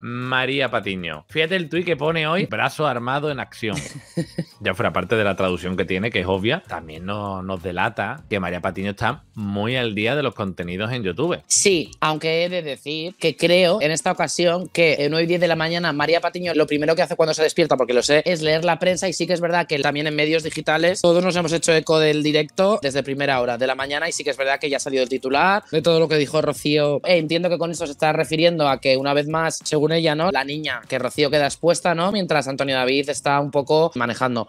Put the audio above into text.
María Patiño. Fíjate el tuit que pone hoy, brazo armado en acción. ya fuera parte de la traducción que tiene, que es obvia, también no, nos delata que María Patiño está muy al día de los contenidos en YouTube. Sí, aunque he de decir que creo en esta ocasión que en hoy y 10 de la mañana María Patiño lo primero que hace cuando se despierta, porque lo sé, es leer la prensa y sí que es verdad que también en medios digitales todos nos hemos hecho eco del directo desde primera hora de la mañana y sí que es verdad que ya ha salido el titular de todo lo que dijo Rocío. Eh, entiendo que con esto se está refiriendo a que una vez más, según ella, ¿no? La niña que Rocío queda expuesta, ¿no? Mientras Antonio David está un poco manejando.